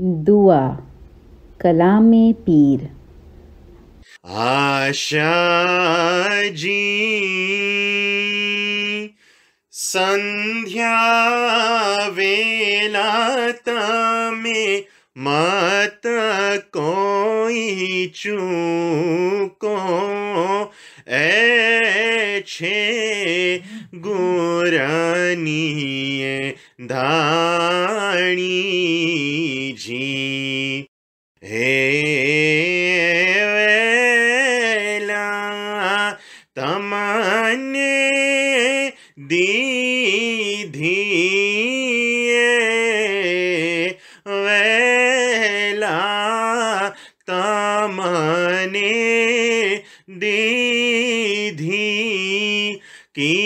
दुआ कलाम पीर आशा जी संध्या वेलाता में मत कोई चूको ऐछे गुरानी धाणी જી હે વેલા તમને દીધી વેલા તમને દીધી કી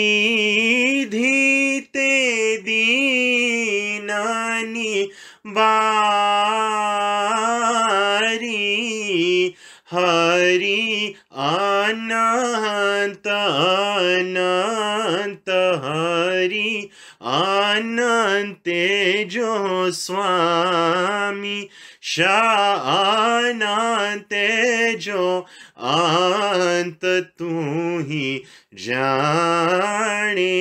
અનંતે જો સ્વામી શાનાતે જો અંત તું જાણે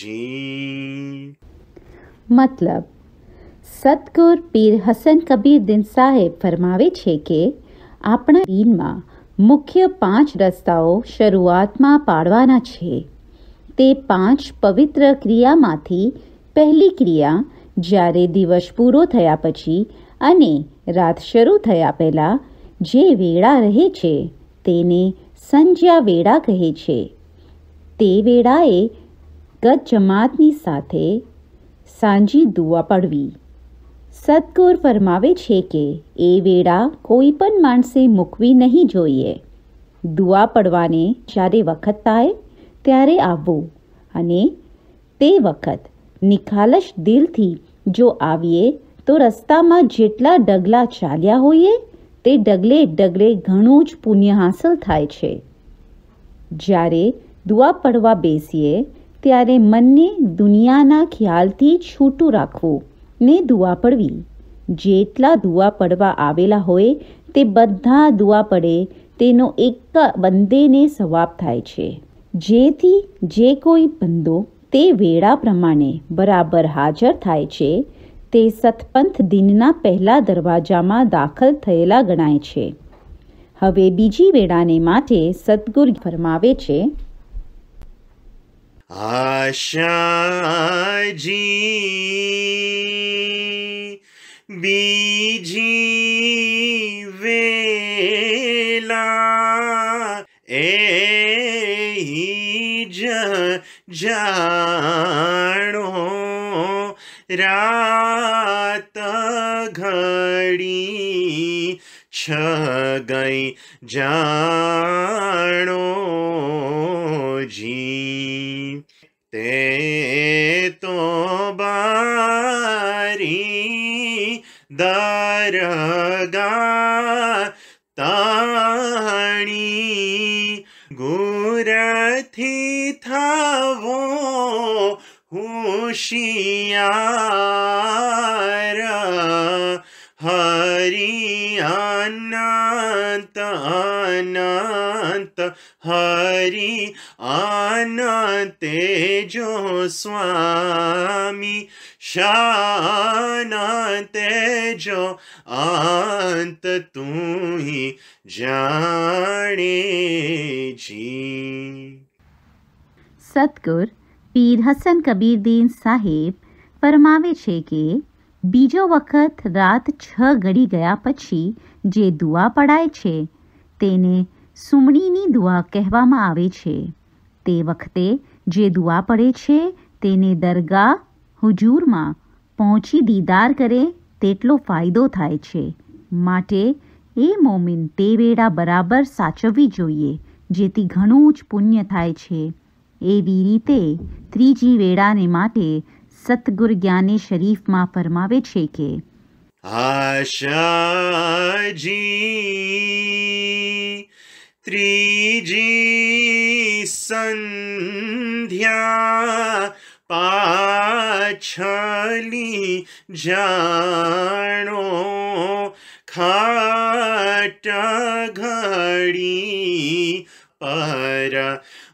જી મતલબ સદગુર પીર હસન કબીર દિન સાહેબ ફરમાવે છે કે આપણા દિનમાં મુખ્ય પાંચ રસ્તાઓ શરૂઆતમાં પાડવાના છે તે પાંચ પવિત્ર ક્રિયામાંથી પહેલી ક્રિયા જ્યારે દિવસ પૂરો થયા પછી અને રાત શરૂ થયા પહેલાં જે વેળા રહે છે તેને સંજ્યા વેળા કહે છે તે વેળાએ ગત જમાતની સાથે સાંજી દુઆ પડવી સદગુર ફરમાવે છે કે એ વેળા કોઈ પણ માણસે મૂકવી નહીં જોઈએ દુઆ પડવાને જ્યારે વખત થાય ત્યારે આવવું અને તે વખત નિખાલશ દિલથી જો આવીએ તો રસ્તામાં જેટલા ડગલા ચાલ્યા હોઈએ તે ડગલે ડગલે ઘણું જ પુણ્ય હાંસલ થાય છે જ્યારે દુઆ પડવા બેસીએ ત્યારે મનને દુનિયાના ખ્યાલથી છૂટું રાખવું ને દુઆ પડવી જેટલા દુઆ પડવા આવેલા હોય તે બધા દુઆ પડે તેનો એક બંદેને સવાબ થાય છે જેથી જે કોઈ બંદો તે વેળા પ્રમાણે બરાબર હાજર થાય છે તે સતપંથ દિનના પહેલા દરવાજામાં દાખલ થયેલા ગણાય છે હવે બીજી વેળાને માટે સદગુર ફરમાવે છે આશાજી બીજી વેલા જાણો રાત ઘડી છ ગઈ જાણો જી તે તો બારી દરગા તાણી ગુરથી થાવો હોશિયાર હરિયાનંત અનંત હરિ અનંતે જો સ્વામી શાનતે જો અંત તું જાણે જી સદગુર પીર હસન કબીરદીન સાહેબ ફરમાવે છે કે બીજો વખત રાત છ ઘડી ગયા પછી જે દુઆ પડાય છે તેને સુમણીની દુઆ કહેવામાં આવે છે તે વખતે જે દુઆ પડે છે તેને દરગાહ હુજૂરમાં પહોંચી દીદાર કરે તેટલો ફાયદો થાય છે માટે એ મોમિન તે વેળા બરાબર સાચવવી જોઈએ જેથી ઘણું જ પુણ્ય થાય છે એવી રીતે ત્રીજી વેળાને માટે સતગુર જ્ઞાને શરીફમાં ફરમાવે છે કે આશાજી ત્રીજી સંધ્યા પાછલી જાણો ખાટ ઘડી પર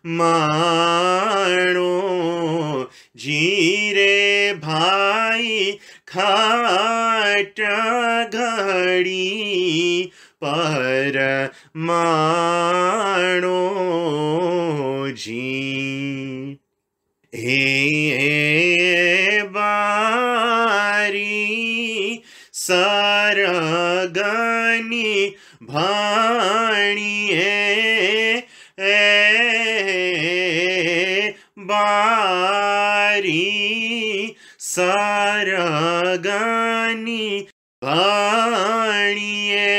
માણો જીરે ભાઈ ખાટ ઘડી પર માણો જી હે બારી સરગની ભાણી હે બારી સરગની ભણીએ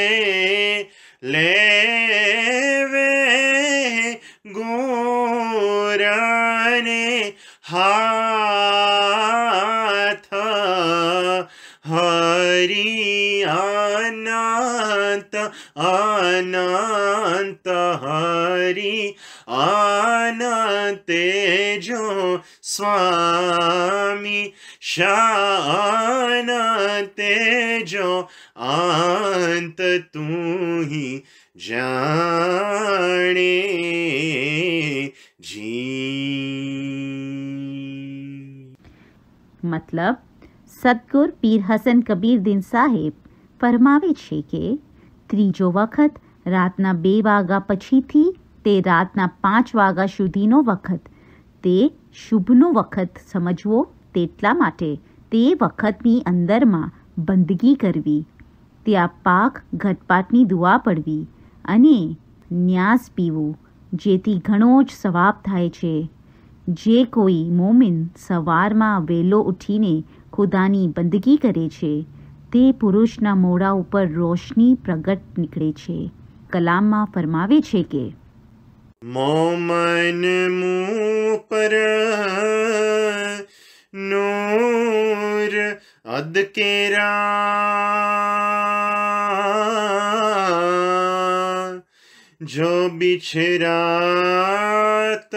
લેવે ગોરને હાથ હરિયાનાત અનંત હરી આના તેજો સ્વામી શાનતે જો આંત તું જાણે જી મતલબ સદગુર પીર હસન કબીર દિન સાહેબ ફરમાવે છે કે ત્રીજો વખત રાતના બે વાગ્યા પછીથી તે રાતના પાંચ વાગ્યા સુધીનો વખત તે શુભનો વખત સમજવો તેટલા માટે તે વખતની અંદરમાં બંદગી કરવી ત્યાં પાક ઘટપાટની દુઆ પડવી અને ન્યાસ પીવું જેથી ઘણો જ સવાબ થાય છે જે કોઈ મોમિન સવારમાં વહેલો ઉઠીને ખુદાની બંદગી કરે છે તે પુરુષના મોડા ઉપર રોશની પ્રગટ નીકળે છે કલામમાં ફરમાવે છે કે મોમન મું પર નૂર અદકેરા જો બિછરાત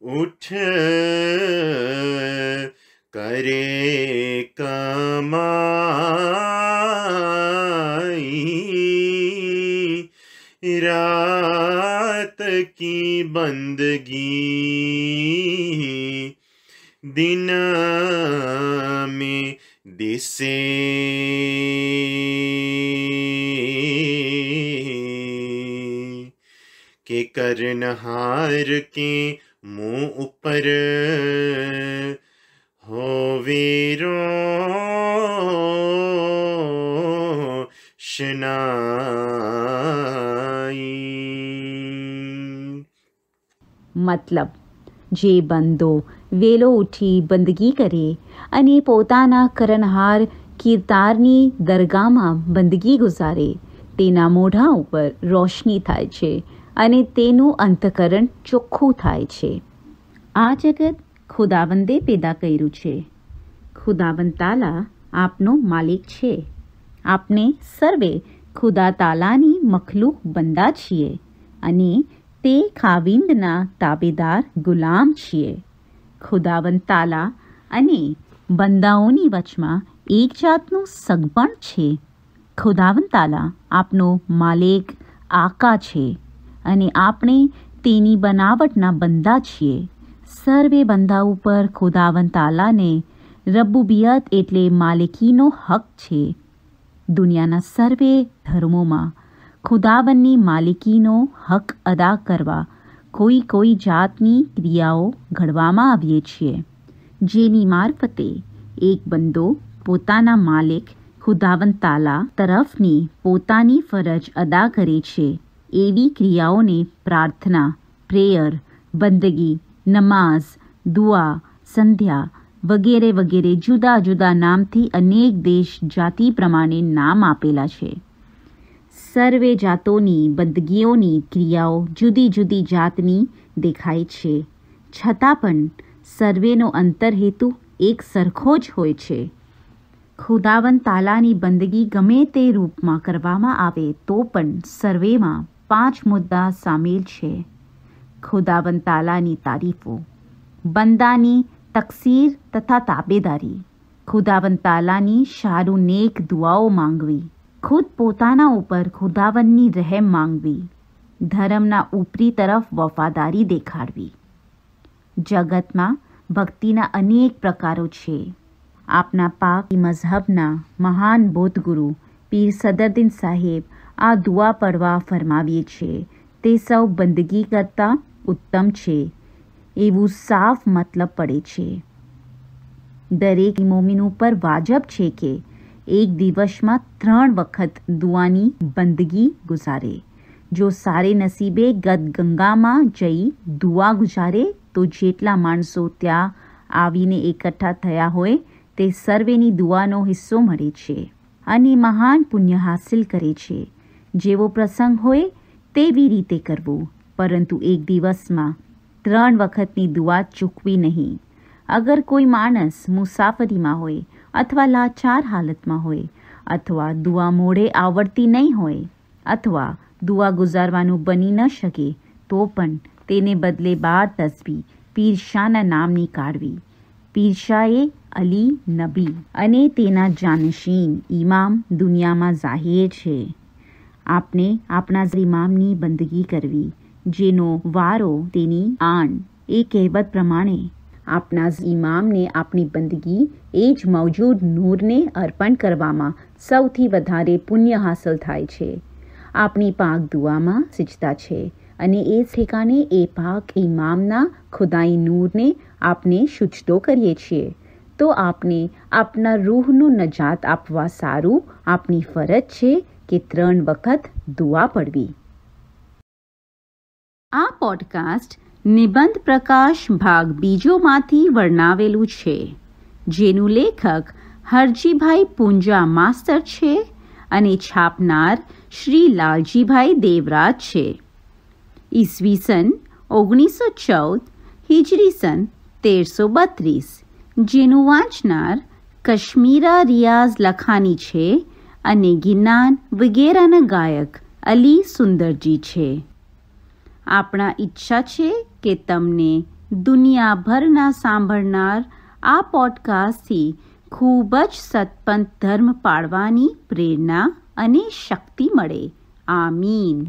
ઉઠ કરે કમાઈ રા की बंदगी दिन में दिसे के करनहार के मुंह ऊपर हो वेरो મતલબ જે બંદો વેલો ઉઠી બંદગી કરે અને પોતાના કરણહાર કિરતારની દરગાહમાં બંદગી ગુજારે તેના મોઢા ઉપર રોશની થાય છે અને તેનું અંતકરણ ચોખ્ખું થાય છે આ જગત ખુદાવંદે પેદા કર્યું છે ખુદાવંદ તાલા આપનો માલિક છે આપણે સર્વે ખુદા તાલાની મખલૂક બંદા છીએ અને તે ખાવિંદના તાબેદાર ગુલામ છીએ ખુદાવંત તાલા અને બંદાઓની વચમાં એક જાતનું સગપણ છે ખુદાવંત તાલા આપનો માલિક આકા છે અને આપણે તેની બનાવટના બંદા છીએ સર્વે બંદા ઉપર ખુદાવંત તાલાને રબુબિયત એટલે માલિકીનો હક છે દુનિયાના સર્વે ધર્મોમાં ખુદાવનની માલિકીનો હક અદા કરવા કોઈ કોઈ જાતની ક્રિયાઓ ઘડવામાં આવીએ છીએ જેની મારફતે એક બંદો પોતાના માલિક ખુદાવન તાલા તરફની પોતાની ફરજ અદા કરે છે એવી ક્રિયાઓને પ્રાર્થના પ્રેયર બંદગી નમાઝ દુઆ સંધ્યા વગેરે વગેરે જુદા જુદા નામથી અનેક દેશ જાતિ પ્રમાણે નામ આપેલા છે સર્વે જાતોની બંદગીઓની ક્રિયાઓ જુદી જુદી જાતની દેખાય છે છતાં પણ સર્વેનો અંતરહેતુ એક સરખો જ હોય છે ખુદાવન તાલાની બંદગી ગમે તે રૂપમાં કરવામાં આવે તો પણ સર્વેમાં પાંચ મુદ્દા સામેલ છે ખુદાવન તાલાની તારીફો બંદાની તકસીર તથા તાબેદારી ખુદાવન તાલાની શારું નેક દુઆઓ માંગવી ખુદ પોતાના ઉપર ખુદાવનની રહેમ માંગવી ધર્મના ઉપરી તરફ વફાદારી દેખાડવી જગતમાં ભક્તિના અનેક પ્રકારો છે આપના પાક મઝહબના મહાન બોધગુરુ પીર સદરદીન સાહેબ આ દુઆ પડવા ફરમાવીએ છીએ તે સૌ બંદગી કરતાં ઉત્તમ છે એવું સાફ મતલબ પડે છે દરેક મોમિન ઉપર વાજબ છે કે એક દિવસમાં ત્રણ વખત દુઆની બંદગી ગુજારે જો સારે નસીબે ગદગંગામાં જઈ દુઆ ગુજારે તો જેટલા માણસો ત્યાં આવીને એકઠા થયા હોય તે સર્વેની દુઆનો હિસ્સો મળે છે અને મહાન પુણ્ય હાસિલ કરે છે જેવો પ્રસંગ હોય તેવી રીતે કરવો પરંતુ એક દિવસમાં ત્રણ વખતની દુઆ ચૂકવી નહીં અગર કોઈ માણસ મુસાફરીમાં હોય અથવા લાચાર હાલતમાં હોય અથવા દુઆ મોડે આવડતી નહીં હોય અથવા દુઆ ગુજારવાનું બની ન શકે તો પણ તેને બદલે બાર તસબી પીરશાના નામની કાઢવી પીરશાએ અલી નબી અને તેના જાનશીન ઇમામ દુનિયામાં જાહેર છે આપણે આપણા ઇમામની બંદગી કરવી જેનો વારો તેની આણ એ કહેવત પ્રમાણે આપના ઇમામને આપની બંદગી એ જ મૌજૂદ નૂરને અર્પણ કરવામાં સૌથી વધારે પુણ્ય હાંસલ થાય છે આપણી પાક દુઆમાં સિજતા છે અને એ ઠેકાને એ પાક ઇમામના ખુદાઈ નૂરને આપને સૂચતો કરીએ છીએ તો આપને આપના રૂહનું નજાત આપવા સારું આપની ફરજ છે કે ત્રણ વખત દુઆ પડવી આ પોડકાસ્ટ નિબંધ પ્રકાશ ભાગ બીજોમાંથી વર્ણવેલું છે જેનું લેખક હરજીભાઈ પૂંજા માસ્તર છે અને છાપનાર શ્રી લાલજીભાઈ દેવરાજ છે ઈસવીસન ઓગણીસો ચૌદ હિજરી સન તેરસો બત્રીસ જેનું વાંચનાર કશ્મીરા રિયાઝ લખાની છે અને ગિનાન વગેરેના ગાયક અલી સુંદરજી છે આપણા ઈચ્છા છે કે તમને દુનિયાભરના સાંભળનાર આ પોડકાસ્ટથી ખૂબ જ સતપંથ ધર્મ પાળવાની પ્રેરણા અને શક્તિ મળે આમીન